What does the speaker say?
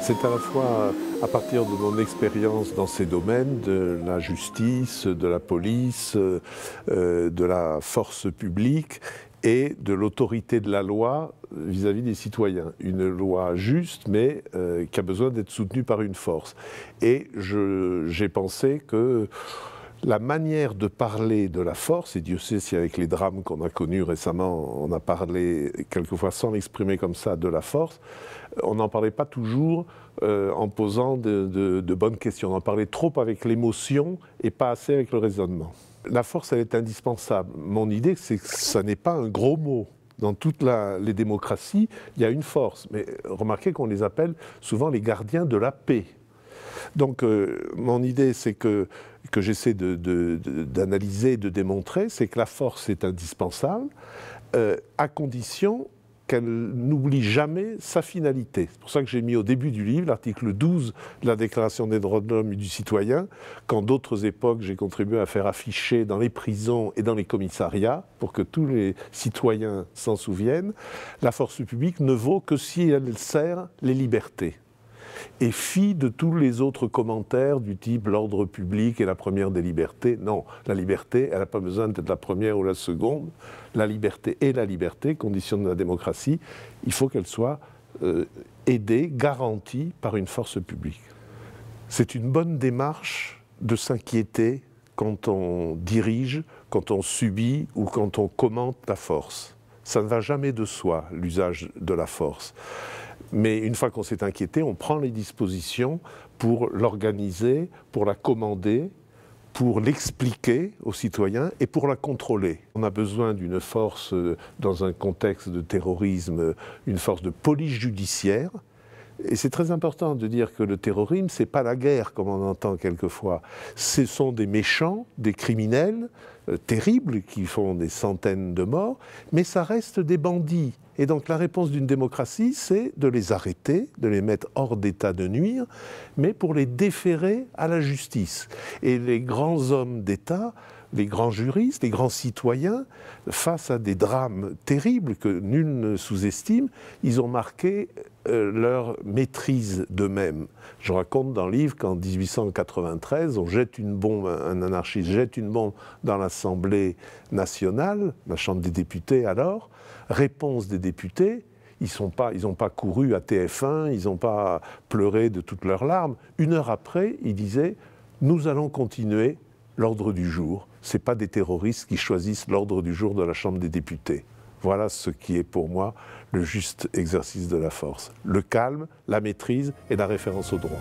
C'est à la fois euh, à partir de mon expérience dans ces domaines, de la justice, de la police, euh, euh, de la force publique et de l'autorité de la loi vis-à-vis des citoyens. Une loi juste, mais qui a besoin d'être soutenue par une force. Et j'ai pensé que la manière de parler de la force, et Dieu sait si avec les drames qu'on a connus récemment, on a parlé quelquefois sans l'exprimer comme ça de la force, on n'en parlait pas toujours euh, en posant de, bonnes questions. On en parlait trop avec l'émotion et pas assez avec le raisonnement. La force, elle est indispensable. Mon idée, c'est que ça n'est pas un gros mot dans toutes les démocraties, il y a une force. Mais remarquez qu'on les appelle souvent les gardiens de la paix. Donc euh, mon idée, c'est que que j'essaie d'analyser, et de, démontrer, c'est que la force est indispensable, euh, à condition qu'elle n'oublie jamais sa finalité. C'est pour ça que j'ai mis au début du livre l'article 12 de la Déclaration des droits de l'homme et du citoyen, qu'en d'autres époques j'ai contribué à faire afficher dans les prisons et dans les commissariats, pour que tous les citoyens s'en souviennent, la force publique ne vaut que si elle sert les libertés et fi de tous les autres commentaires du type l'ordre public est la première des libertés. Non, la liberté, elle n'a pas besoin d'être la première ou la seconde. La liberté est la liberté, condition de la démocratie. Il faut qu'elle soit euh, aidée, garantie par une force publique. C'est une bonne démarche de s'inquiéter quand on dirige, quand on subit ou quand on commente la force. Ça ne va jamais de soi, l'usage de la force. Mais une fois qu'on s'est inquiété, on prend les dispositions pour l'organiser, pour la commander, pour l'expliquer aux citoyens et pour la contrôler. On a besoin d'une force, euh, dans un contexte de terrorisme, une force de police judiciaire et c'est très important de dire que le terrorisme, c'est pas la guerre comme on entend quelquefois. Ce sont des méchants, des criminels euh, terribles qui font des centaines de morts, mais ça reste des bandits. Et donc la réponse d'une démocratie, c'est de les arrêter, de les mettre hors d'état de nuire, mais pour les déférer à la justice. Et les grands hommes d'État, les grands juristes, les grands citoyens, face à des drames terribles que nul ne sous-estime, ils ont marqué euh, leur maîtrise d'eux-mêmes. Je raconte dans le livre qu'en 1893, on jette une bombe, un anarchiste jette une bombe dans l'Assemblée nationale, la Chambre des députés alors. Réponse des députés, ils n'ont pas, pas couru à TF1, ils n'ont pas pleuré de toutes leurs larmes. Une heure après, ils disaient Nous allons continuer l'ordre du jour. Ce n'est pas des terroristes qui choisissent l'ordre du jour de la Chambre des députés. Voilà ce qui est pour moi le juste exercice de la force. Le calme, la maîtrise et la référence au droit.